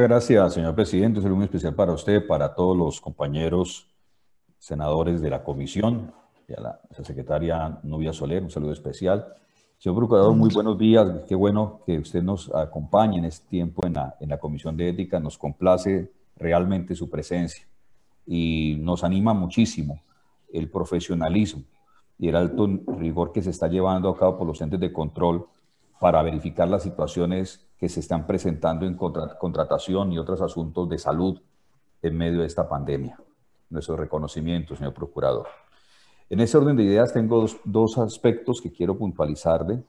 Gracias, señor presidente. Un saludo especial para usted, para todos los compañeros senadores de la comisión y a la, secretaria Novia Soler. Un saludo especial. Señor procurador, muy buenos días. Qué bueno que usted nos acompañe en este tiempo en la, en la Comisión de Ética. Nos complace realmente su presencia y nos anima muchísimo el profesionalismo y el alto rigor que se está llevando a cabo por los entes de control para verificar las situaciones que se están presentando en contratación y otros asuntos de salud en medio de esta pandemia. Nuestro reconocimiento, señor procurador. En ese orden de ideas tengo dos, aspectos que quiero puntualizarle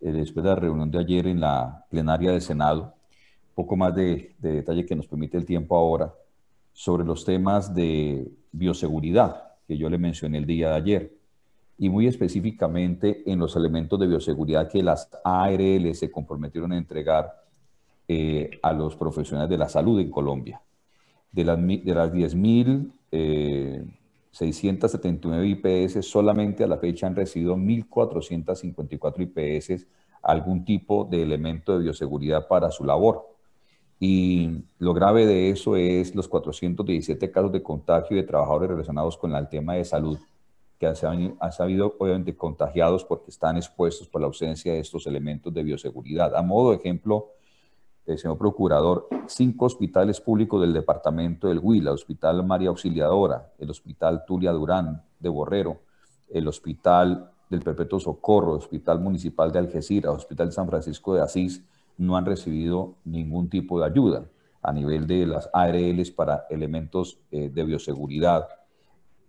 eh, después de la reunión de ayer en la plenaria del Senado. Poco más de detalle que nos permite el tiempo ahora sobre los temas de bioseguridad que yo le mencioné el día de ayer y muy específicamente en los elementos de bioseguridad que las ARL se comprometieron a entregar eh, a los profesionales de la salud en Colombia. De las, de las 10.679 eh, IPS, solamente a la fecha han recibido 1.454 IPS algún tipo de elemento de bioseguridad para su labor. Y lo grave de eso es los 417 casos de contagio de trabajadores relacionados con el tema de salud que han, sabido obviamente contagiados porque están expuestos por la ausencia de estos elementos de bioseguridad. A modo de ejemplo, señor procurador, cinco hospitales públicos del departamento del Huila, el Hospital María Auxiliadora, el Hospital Tulia Durán de Borrero, el Hospital del Perpetuo Socorro, Hospital Municipal de Algeciras, Hospital San Francisco de Asís, no han recibido ningún tipo de ayuda a nivel de las ARLs para elementos eh, de bioseguridad.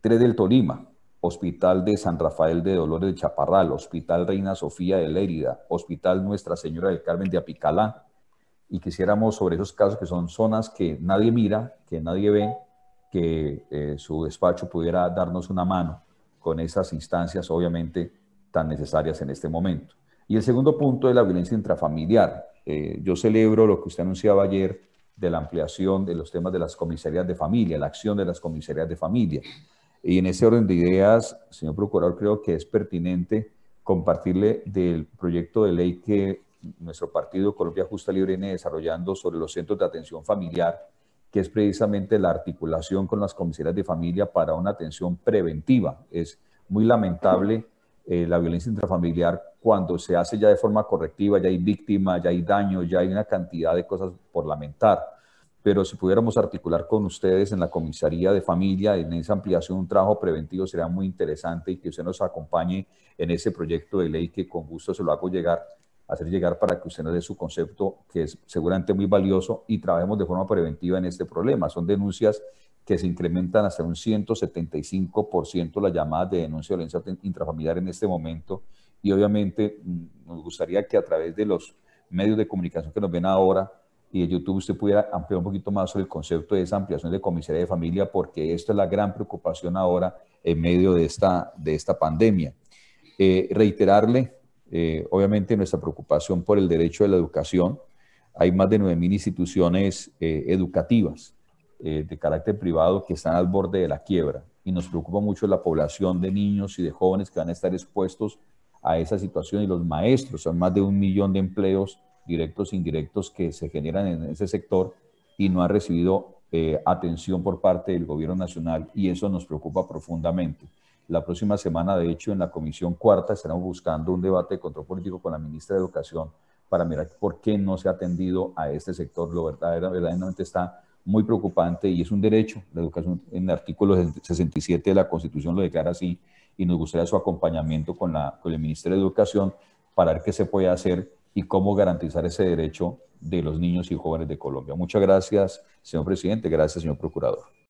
Tres del Tolima, Hospital de San Rafael de Dolores de Chaparral, Hospital Reina Sofía de Lérida, Hospital Nuestra Señora del Carmen de Apicalá, y quisiéramos sobre esos casos que son zonas que nadie mira, que nadie ve, que eh, su despacho pudiera darnos una mano con esas instancias, obviamente, tan necesarias en este momento. Y el segundo punto es la violencia intrafamiliar. Eh, yo celebro lo que usted anunciaba ayer de la ampliación de los temas de las comisarías de familia, la acción de las comisarías de familia. Y en ese orden de ideas, señor Procurador, creo que es pertinente compartirle del proyecto de ley que nuestro partido Colombia Justa Libre viene desarrollando sobre los centros de atención familiar, que es precisamente la articulación con las comisarías de familia para una atención preventiva. Es muy lamentable eh, la violencia intrafamiliar cuando se hace ya de forma correctiva, ya hay víctima, ya hay daño, ya hay una cantidad de cosas por lamentar pero si pudiéramos articular con ustedes en la comisaría de familia, en esa ampliación, un trabajo preventivo sería muy interesante y que usted nos acompañe en ese proyecto de ley que con gusto se lo hago llegar, hacer llegar para que usted nos dé su concepto, que es seguramente muy valioso, y trabajemos de forma preventiva en este problema. Son denuncias que se incrementan hasta un 175% las llamadas de denuncia de violencia intrafamiliar en este momento, y obviamente mm, nos gustaría que a través de los medios de comunicación que nos ven ahora, y de YouTube usted pudiera ampliar un poquito más sobre el concepto de esa ampliación de comisaría de familia, porque esto es la gran preocupación ahora en medio de esta, de esta pandemia. Eh, reiterarle, eh, obviamente, nuestra preocupación por el derecho a la educación. Hay más de 9.000 instituciones eh, educativas de carácter privado que están al borde de la quiebra y nos preocupa mucho la población de niños y de jóvenes que van a estar expuestos a esa situación y los maestros, son más de un millón de empleos directos e indirectos que se generan en ese sector y no ha recibido eh, atención por parte del gobierno nacional y eso nos preocupa profundamente. La próxima semana, de hecho, en la Comisión Cuarta estaremos buscando un debate de control político con la ministra de Educación para mirar por qué no se ha atendido a este sector. Lo verdadera, verdaderamente está muy preocupante y es un derecho. La educación en el artículo 67 de la Constitución lo declara así y nos gustaría su acompañamiento con, el Ministro de Educación para ver qué se puede hacer y cómo garantizar ese derecho de los niños y jóvenes de Colombia. Muchas gracias, señor presidente. Gracias, señor procurador.